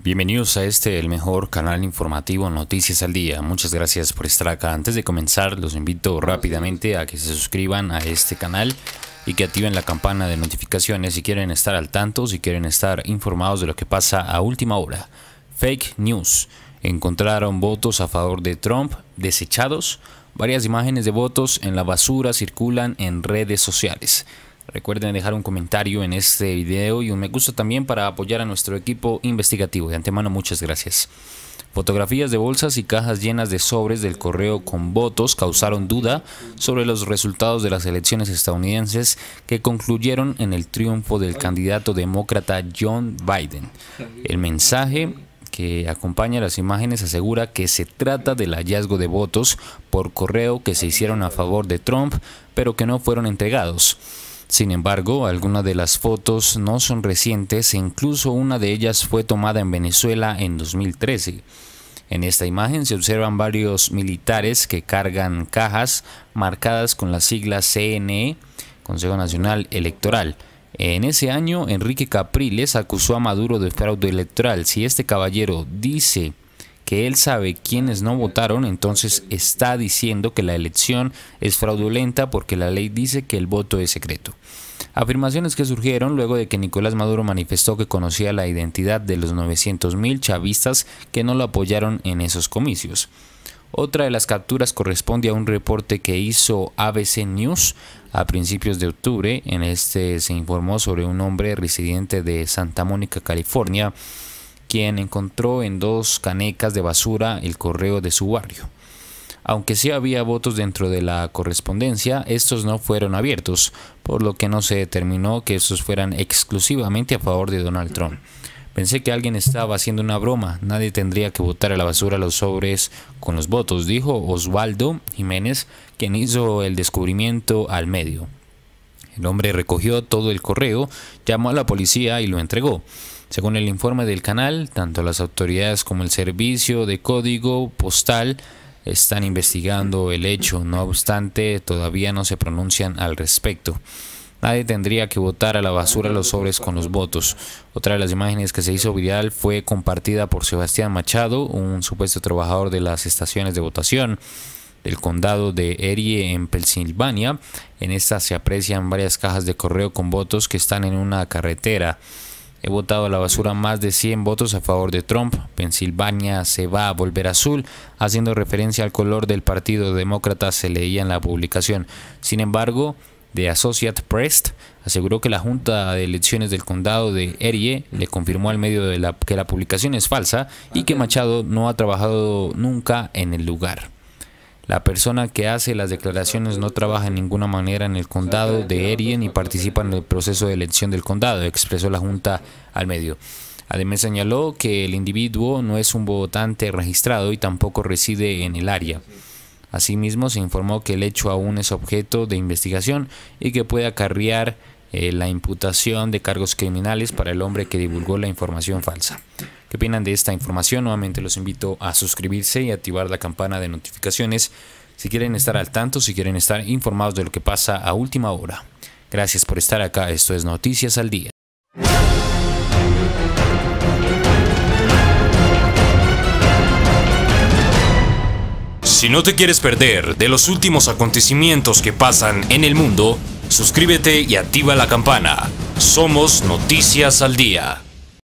Bienvenidos a este, el mejor canal informativo Noticias al Día. Muchas gracias por estar acá. Antes de comenzar, los invito rápidamente a que se suscriban a este canal y que activen la campana de notificaciones si quieren estar al tanto, si quieren estar informados de lo que pasa a última hora. Fake News. Encontraron votos a favor de Trump desechados. Varias imágenes de votos en la basura circulan en redes sociales. Recuerden dejar un comentario en este video y un me gusta también para apoyar a nuestro equipo investigativo. De antemano, muchas gracias. Fotografías de bolsas y cajas llenas de sobres del correo con votos causaron duda sobre los resultados de las elecciones estadounidenses que concluyeron en el triunfo del candidato demócrata John Biden. El mensaje que acompaña las imágenes asegura que se trata del hallazgo de votos por correo que se hicieron a favor de Trump, pero que no fueron entregados. Sin embargo, algunas de las fotos no son recientes e incluso una de ellas fue tomada en Venezuela en 2013. En esta imagen se observan varios militares que cargan cajas marcadas con la sigla CNE, Consejo Nacional Electoral. En ese año, Enrique Capriles acusó a Maduro de fraude electoral. Si este caballero dice que él sabe quiénes no votaron, entonces está diciendo que la elección es fraudulenta porque la ley dice que el voto es secreto. Afirmaciones que surgieron luego de que Nicolás Maduro manifestó que conocía la identidad de los 900.000 chavistas que no lo apoyaron en esos comicios. Otra de las capturas corresponde a un reporte que hizo ABC News a principios de octubre. En este se informó sobre un hombre residente de Santa Mónica, California, quien encontró en dos canecas de basura el correo de su barrio. Aunque sí había votos dentro de la correspondencia, estos no fueron abiertos, por lo que no se determinó que estos fueran exclusivamente a favor de Donald Trump. Pensé que alguien estaba haciendo una broma, nadie tendría que votar a la basura los sobres con los votos, dijo Osvaldo Jiménez, quien hizo el descubrimiento al medio. El hombre recogió todo el correo, llamó a la policía y lo entregó. Según el informe del canal, tanto las autoridades como el servicio de código postal están investigando el hecho, no obstante todavía no se pronuncian al respecto. Nadie tendría que votar a la basura los sobres con los votos. Otra de las imágenes que se hizo viral fue compartida por Sebastián Machado, un supuesto trabajador de las estaciones de votación del condado de Erie en Pensilvania. En esta se aprecian varias cajas de correo con votos que están en una carretera. He votado a la basura más de 100 votos a favor de Trump. Pensilvania se va a volver azul, haciendo referencia al color del Partido Demócrata, se leía en la publicación. Sin embargo, The Associate Press aseguró que la Junta de Elecciones del Condado de Erie le confirmó al medio de la, que la publicación es falsa y que Machado no ha trabajado nunca en el lugar. La persona que hace las declaraciones no trabaja en ninguna manera en el condado de Erie ni participa en el proceso de elección del condado, expresó la Junta al medio. Además señaló que el individuo no es un votante registrado y tampoco reside en el área. Asimismo, se informó que el hecho aún es objeto de investigación y que puede acarrear eh, la imputación de cargos criminales para el hombre que divulgó la información falsa. ¿Qué opinan de esta información? Nuevamente los invito a suscribirse y activar la campana de notificaciones si quieren estar al tanto, si quieren estar informados de lo que pasa a última hora. Gracias por estar acá, esto es Noticias al Día. Si no te quieres perder de los últimos acontecimientos que pasan en el mundo, suscríbete y activa la campana. Somos Noticias al Día.